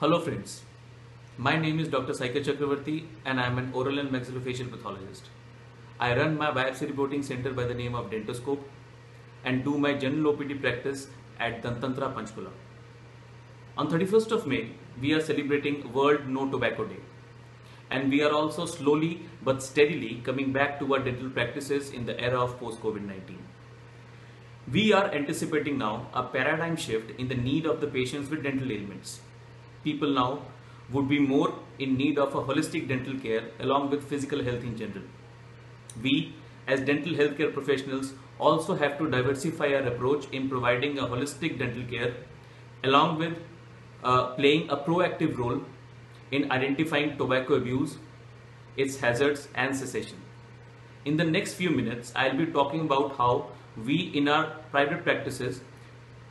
Hello friends, my name is Dr. Saika Chakravarti and I am an oral and maxillofacial pathologist. I run my biopsy reporting center by the name of Dentoscope and do my general OPD practice at Dantantra Panchkula. On 31st of May, we are celebrating World No Tobacco Day and we are also slowly but steadily coming back to our dental practices in the era of post-COVID-19. We are anticipating now a paradigm shift in the need of the patients with dental ailments people now would be more in need of a holistic dental care along with physical health in general. We, as dental healthcare professionals, also have to diversify our approach in providing a holistic dental care along with uh, playing a proactive role in identifying tobacco abuse, its hazards and cessation. In the next few minutes, I'll be talking about how we in our private practices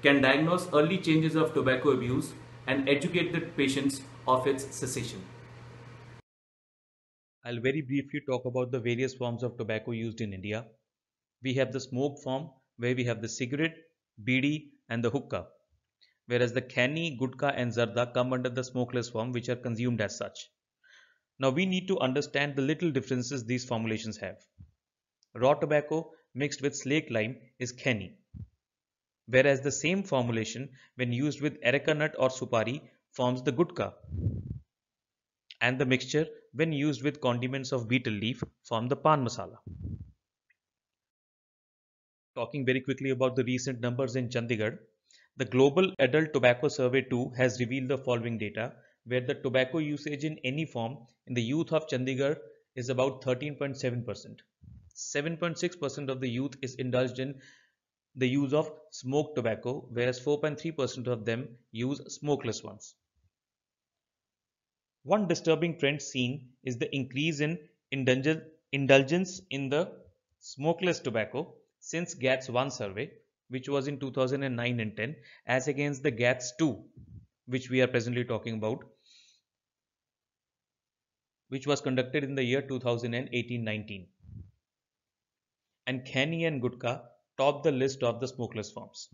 can diagnose early changes of tobacco abuse and educate the patients of its cessation. I'll very briefly talk about the various forms of tobacco used in India. We have the smoke form where we have the cigarette, bidi and the hookah. Whereas the khani, gutka and zarda come under the smokeless form which are consumed as such. Now we need to understand the little differences these formulations have. Raw tobacco mixed with slake lime is khani whereas the same formulation when used with areca nut or supari forms the gutka and the mixture when used with condiments of betel leaf form the pan masala. Talking very quickly about the recent numbers in Chandigarh, the Global Adult Tobacco Survey 2 has revealed the following data where the tobacco usage in any form in the youth of Chandigarh is about 13.7%. 7.6% of the youth is indulged in the use of smoked tobacco, whereas 4.3% of them use smokeless ones. One disturbing trend seen is the increase in indulgence in the smokeless tobacco since GATS 1 survey, which was in 2009 and 10, as against the GATS 2, which we are presently talking about, which was conducted in the year 2018-19. And Kenny and Gutka top the list of the smokeless firms.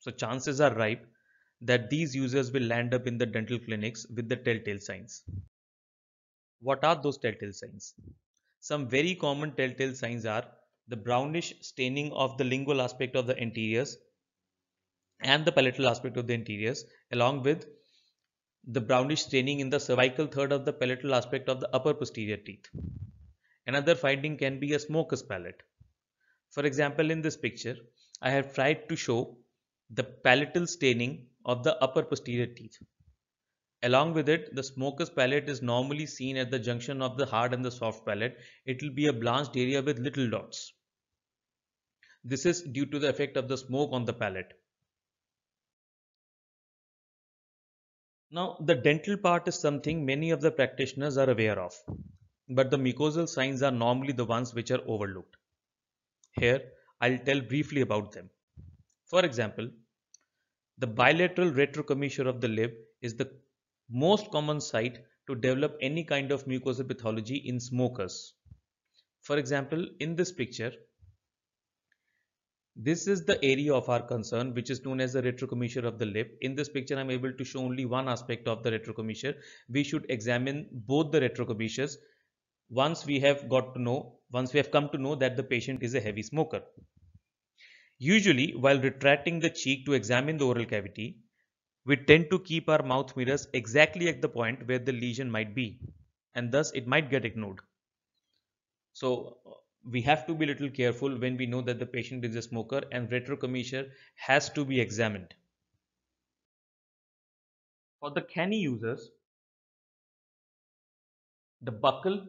So chances are ripe that these users will land up in the dental clinics with the telltale signs. What are those telltale signs? Some very common telltale signs are the brownish staining of the lingual aspect of the interiors and the palatal aspect of the interiors along with the brownish staining in the cervical third of the palatal aspect of the upper posterior teeth. Another finding can be a smoker's palate. For example, in this picture, I have tried to show the palatal staining of the upper posterior teeth. Along with it, the smoker's palate is normally seen at the junction of the hard and the soft palate. It will be a blanched area with little dots. This is due to the effect of the smoke on the palate. Now, the dental part is something many of the practitioners are aware of, but the mucosal signs are normally the ones which are overlooked. Here, I'll tell briefly about them. For example, the bilateral retrocommissure of the lip is the most common site to develop any kind of mucosal pathology in smokers. For example, in this picture, this is the area of our concern which is known as the retrocommissure of the lip. In this picture, I am able to show only one aspect of the retrocommissure. We should examine both the retrocommissures once we have got to know, once we have come to know that the patient is a heavy smoker. Usually, while retracting the cheek to examine the oral cavity, we tend to keep our mouth mirrors exactly at the point where the lesion might be, and thus it might get ignored. So, we have to be a little careful when we know that the patient is a smoker and retrocommissure has to be examined. For the canny users, the buckle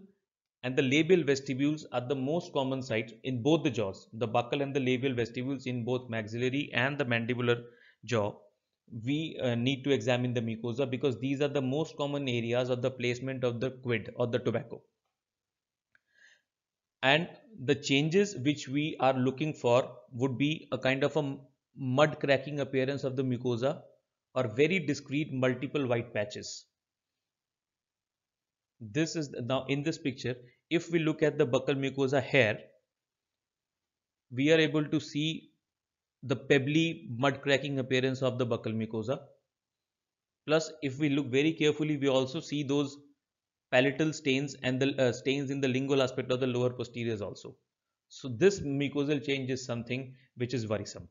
and the labial vestibules are the most common sites in both the jaws. The buccal and the labial vestibules in both maxillary and the mandibular jaw. We uh, need to examine the mucosa because these are the most common areas of the placement of the quid or the tobacco. And the changes which we are looking for would be a kind of a mud cracking appearance of the mucosa or very discrete multiple white patches. This is now in this picture, if we look at the buccal mucosa hair, we are able to see the pebbly mud cracking appearance of the buccal mucosa. Plus, if we look very carefully, we also see those palatal stains and the uh, stains in the lingual aspect of the lower posteriors also. So this mucosal change is something which is worrisome.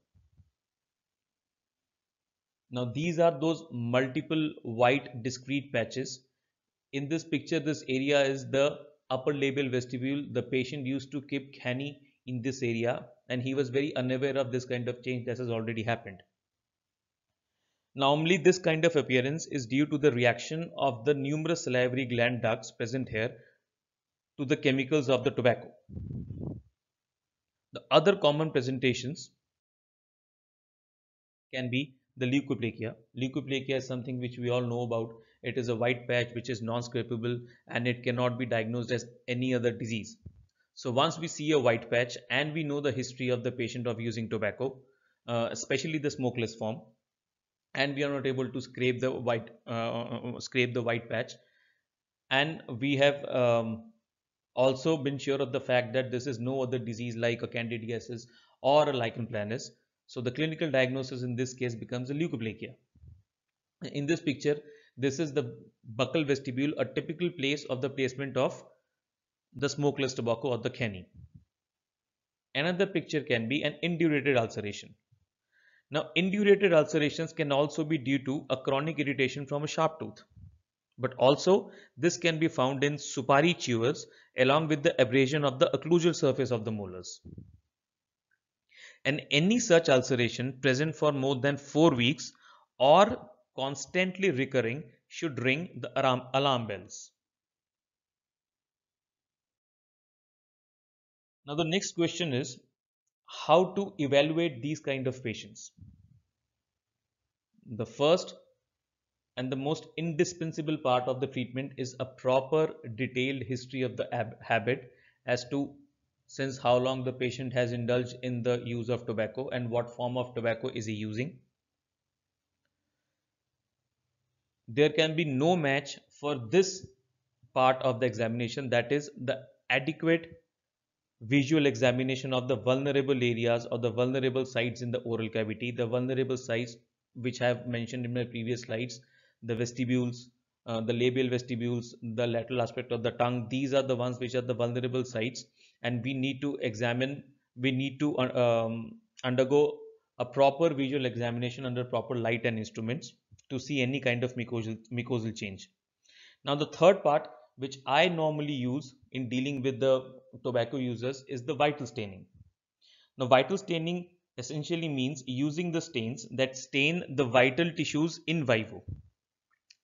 Now these are those multiple white discrete patches in this picture, this area is the upper labial vestibule. The patient used to keep canny in this area and he was very unaware of this kind of change that has already happened. Normally, this kind of appearance is due to the reaction of the numerous salivary gland ducts present here to the chemicals of the tobacco. The other common presentations can be the leukoplakia. Leukoplakia is something which we all know about. It is a white patch which is non-scrapable and it cannot be diagnosed as any other disease. So once we see a white patch and we know the history of the patient of using tobacco, uh, especially the smokeless form, and we are not able to scrape the white uh, uh, uh scrape the white patch, and we have um, also been sure of the fact that this is no other disease like a candidiasis or a lichen planus. So the clinical diagnosis in this case becomes a leukoplakia. In this picture, this is the buccal vestibule, a typical place of the placement of the smokeless tobacco or the canny. Another picture can be an indurated ulceration. Now, indurated ulcerations can also be due to a chronic irritation from a sharp tooth. But also, this can be found in supari chewers along with the abrasion of the occlusal surface of the molars. And any such ulceration present for more than 4 weeks or constantly recurring should ring the alarm, alarm bells. Now the next question is how to evaluate these kind of patients. The first and the most indispensable part of the treatment is a proper detailed history of the habit as to since how long the patient has indulged in the use of tobacco and what form of tobacco is he using there can be no match for this part of the examination that is the adequate visual examination of the vulnerable areas or the vulnerable sites in the oral cavity the vulnerable sites which I have mentioned in my previous slides the vestibules uh, the labial vestibules the lateral aspect of the tongue these are the ones which are the vulnerable sites and we need to examine we need to uh, um, undergo a proper visual examination under proper light and instruments to see any kind of mucosal, mucosal change. Now the third part which I normally use in dealing with the tobacco users is the vital staining. Now vital staining essentially means using the stains that stain the vital tissues in vivo.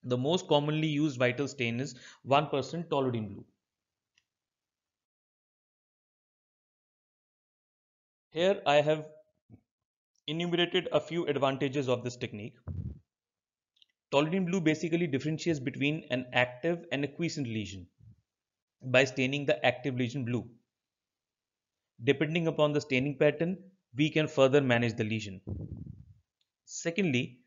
The most commonly used vital stain is 1% toluidine blue. Here I have enumerated a few advantages of this technique. Toluene blue basically differentiates between an active and a quiescent lesion by staining the active lesion blue. Depending upon the staining pattern, we can further manage the lesion. Secondly,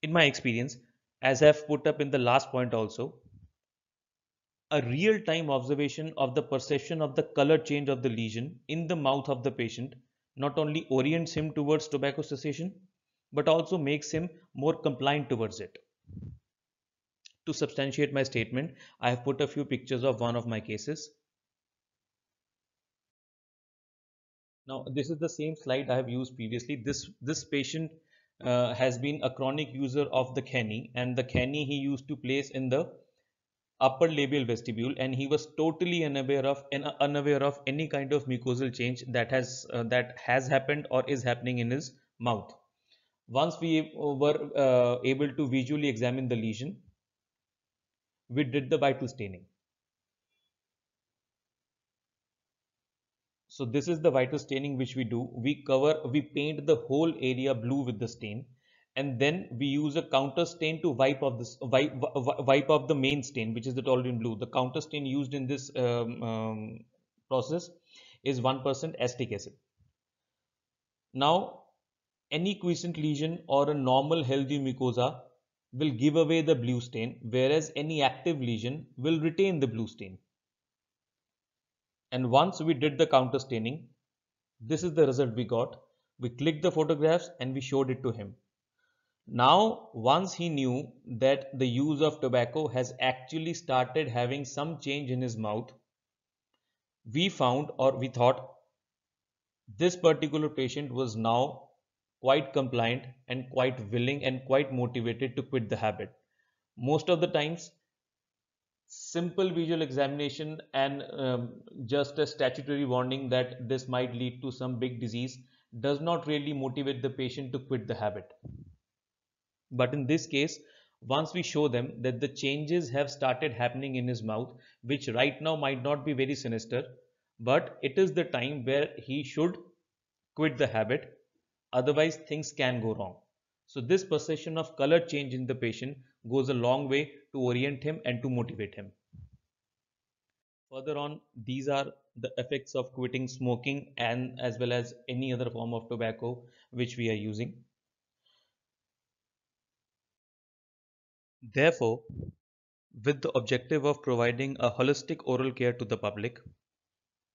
in my experience, as I have put up in the last point also, a real-time observation of the perception of the color change of the lesion in the mouth of the patient not only orients him towards tobacco cessation, but also makes him more compliant towards it. To substantiate my statement, I have put a few pictures of one of my cases. Now, this is the same slide I have used previously. This, this patient uh, has been a chronic user of the canny and the canny he used to place in the upper labial vestibule and he was totally unaware of unaware of any kind of mucosal change that has uh, that has happened or is happening in his mouth once we were uh, able to visually examine the lesion, we did the vital staining. So this is the vital staining which we do. We cover, we paint the whole area blue with the stain and then we use a counter stain to wipe off this wipe, wipe off the main stain which is the tolerant blue. The counter stain used in this um, um, process is 1% acetic acid. Now any quiescent lesion or a normal healthy mucosa will give away the blue stain whereas any active lesion will retain the blue stain. And once we did the counter staining, this is the result we got. We clicked the photographs and we showed it to him. Now, once he knew that the use of tobacco has actually started having some change in his mouth, we found or we thought this particular patient was now quite compliant and quite willing and quite motivated to quit the habit. Most of the times, simple visual examination and um, just a statutory warning that this might lead to some big disease does not really motivate the patient to quit the habit. But in this case, once we show them that the changes have started happening in his mouth, which right now might not be very sinister, but it is the time where he should quit the habit Otherwise, things can go wrong. So this perception of color change in the patient goes a long way to orient him and to motivate him. Further on, these are the effects of quitting smoking and as well as any other form of tobacco which we are using. Therefore, with the objective of providing a holistic oral care to the public,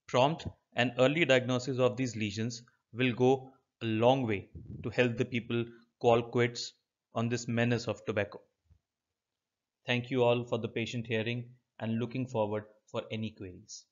prompt and early diagnosis of these lesions will go a long way to help the people call quits on this menace of tobacco. Thank you all for the patient hearing and looking forward for any queries.